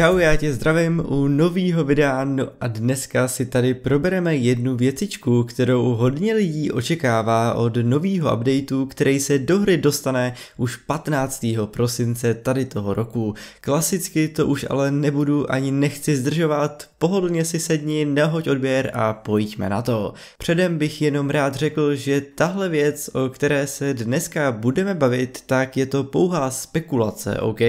Čau, já tě zdravím u nového videa, no a dneska si tady probereme jednu věcičku, kterou hodně lidí očekává od nového updateu, který se do hry dostane už 15. prosince tady toho roku. Klasicky to už ale nebudu ani nechci zdržovat, pohodlně si sedni, nahoď odběr a pojďme na to. Předem bych jenom rád řekl, že tahle věc, o které se dneska budeme bavit, tak je to pouhá spekulace, ok?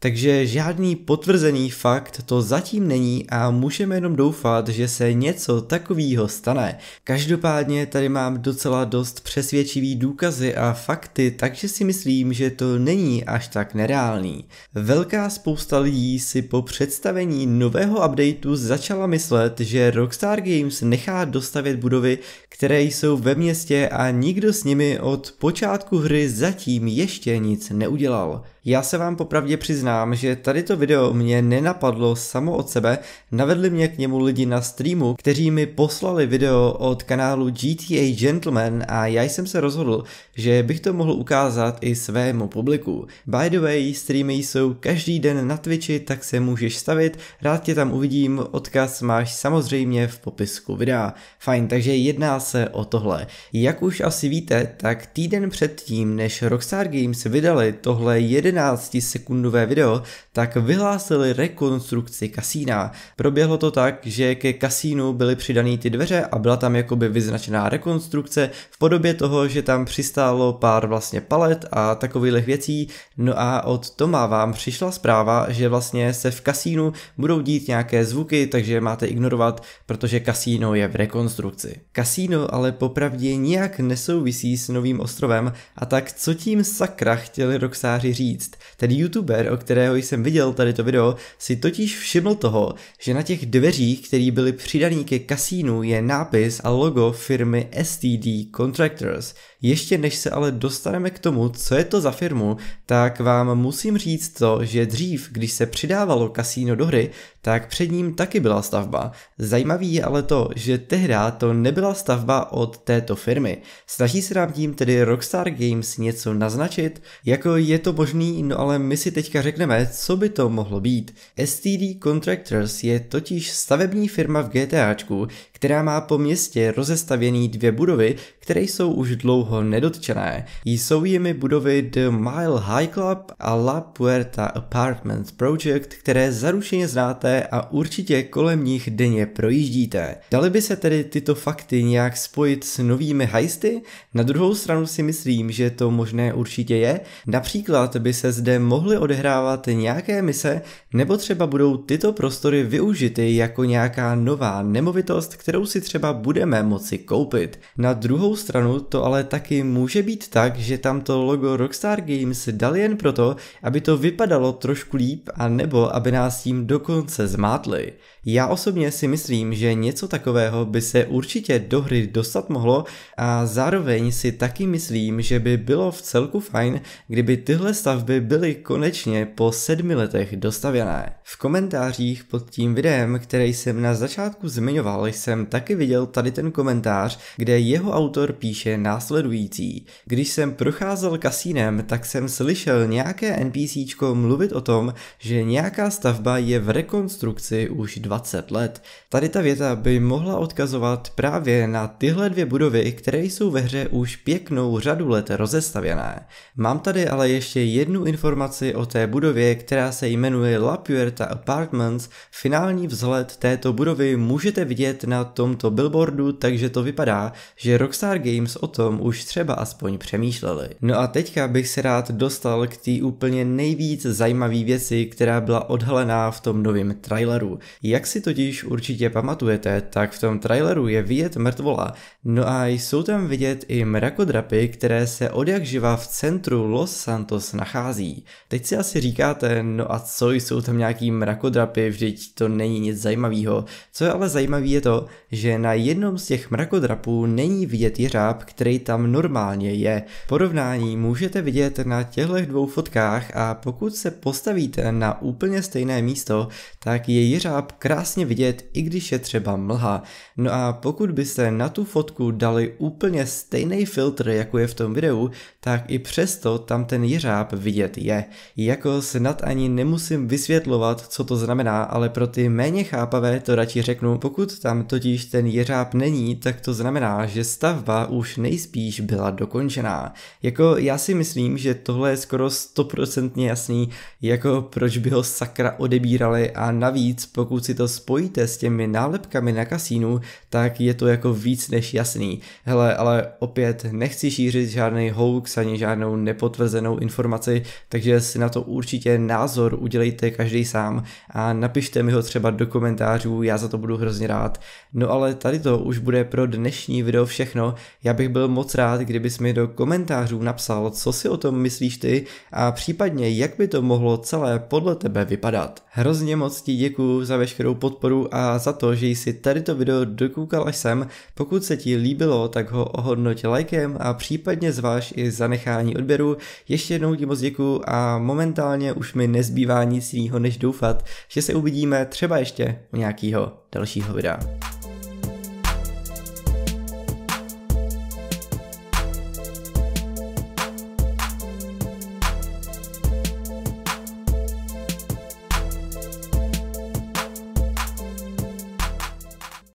Takže žádný potvrzení fakt to zatím není a můžeme jenom doufat, že se něco takového stane. Každopádně tady mám docela dost přesvědčivý důkazy a fakty, takže si myslím, že to není až tak nereálný. Velká spousta lidí si po představení nového updateu začala myslet, že Rockstar Games nechá dostavět budovy, které jsou ve městě a nikdo s nimi od počátku hry zatím ještě nic neudělal. Já se vám popravdě přiznám, že tady to video mě nenapadlo samo od sebe, navedli mě k němu lidi na streamu, kteří mi poslali video od kanálu GTA Gentleman a já jsem se rozhodl, že bych to mohl ukázat i svému publiku. By the way, streamy jsou každý den na Twitchi, tak se můžeš stavit, rád tě tam uvidím, odkaz máš samozřejmě v popisku videa. Fajn, takže jedná se o tohle. Jak už asi víte, tak týden předtím, než Rockstar Games vydali tohle jeden 11 sekundové video, tak vyhlásili rekonstrukci kasína. Proběhlo to tak, že ke kasínu byly přidané ty dveře a byla tam jakoby vyznačená rekonstrukce v podobě toho, že tam přistálo pár vlastně palet a takových věcí. No a od Toma vám přišla zpráva, že vlastně se v kasínu budou dít nějaké zvuky, takže je máte ignorovat, protože kasíno je v rekonstrukci. Kasíno ale popravdě nijak nesouvisí s novým ostrovem a tak co tím sakra chtěli roxáři říct? říct. Ten youtuber, o kterého jsem viděl tady to video, si totiž všiml toho, že na těch dveřích, které byly přidaný ke kasínu, je nápis a logo firmy STD Contractors. Ještě než se ale dostaneme k tomu, co je to za firmu, tak vám musím říct to, že dřív, když se přidávalo kasíno do hry, tak před ním taky byla stavba. Zajímavý je ale to, že tehda to nebyla stavba od této firmy. Snaží se nám tím tedy Rockstar Games něco naznačit, jako je to možný no ale my si teďka řekneme, co by to mohlo být. STD Contractors je totiž stavební firma v GTAčku, která má po městě rozestavěný dvě budovy, které jsou už dlouho nedotčené. Jsou jimi budovy The Mile High Club a La Puerta Apartment Project, které zarušeně znáte a určitě kolem nich denně projíždíte. Dali by se tedy tyto fakty nějak spojit s novými hajsty? Na druhou stranu si myslím, že to možné určitě je. Například by se zde mohly odehrávat nějaké mise, nebo třeba budou tyto prostory využity jako nějaká nová nemovitost, kterou si třeba budeme moci koupit. Na druhou stranu to ale taky může být tak, že tam to logo Rockstar Games dali jen proto, aby to vypadalo trošku líp a nebo aby nás tím dokonce zmátli. Já osobně si myslím, že něco takového by se určitě do hry dostat mohlo a zároveň si taky myslím, že by bylo v celku fajn, kdyby tyhle stavby byly konečně po sedmi letech dostavěné. V komentářích pod tím videem, který jsem na začátku zmiňoval, jsem jsem taky viděl tady ten komentář, kde jeho autor píše následující. Když jsem procházel kasínem, tak jsem slyšel nějaké NPCčko mluvit o tom, že nějaká stavba je v rekonstrukci už 20 let. Tady ta věta by mohla odkazovat právě na tyhle dvě budovy, které jsou ve hře už pěknou řadu let rozestavěné. Mám tady ale ještě jednu informaci o té budově, která se jmenuje La Puerta Apartments. Finální vzhled této budovy můžete vidět na tomto billboardu, takže to vypadá, že Rockstar Games o tom už třeba aspoň přemýšleli. No a teďka bych se rád dostal k té úplně nejvíc zajímavé věci, která byla odhalená v tom novém traileru. Jak si totiž určitě pamatujete, tak v tom traileru je vidět mrtvola, no a jsou tam vidět i mrakodrapy, které se odjak živa v centru Los Santos nachází. Teď si asi říkáte, no a co jsou tam nějaký mrakodrapy, vždyť to není nic zajímavého. Co je ale zajímavé je to, že na jednom z těch mrakodrapů není vidět jeřáb, který tam normálně je. Porovnání můžete vidět na těchto dvou fotkách a pokud se postavíte na úplně stejné místo, tak je jeřáb krásně vidět, i když je třeba mlha. No a pokud byste na tu fotku dali úplně stejný filtr, jako je v tom videu, tak i přesto tam ten jeřáb vidět je. Jako snad ani nemusím vysvětlovat, co to znamená, ale pro ty méně chápavé to radši řeknu, pokud tam totiž totiž ten jeřáb není, tak to znamená, že stavba už nejspíš byla dokončená. Jako já si myslím, že tohle je skoro stoprocentně jasný, jako proč by ho sakra odebírali a navíc pokud si to spojíte s těmi nálepkami na kasínu, tak je to jako víc než jasný. Hele, ale opět nechci šířit žádný hoax ani žádnou nepotvrzenou informaci, takže si na to určitě názor udělejte každý sám a napište mi ho třeba do komentářů, já za to budu hrozně rád. No ale tady to už bude pro dnešní video všechno. Já bych byl moc rád, kdybys mi do komentářů napsal, co si o tom myslíš ty a případně jak by to mohlo celé podle tebe vypadat. Hrozně moc ti děkuju za veškerou podporu a za to, že jsi tady to video dokoukal až sem. Pokud se ti líbilo, tak ho ohodnoť lajkem a případně zváš i zanechání odběru. Ještě jednou ti moc děkuju a momentálně už mi nezbývá nic jiného než doufat, že se uvidíme třeba ještě u nějakého dalšího videa.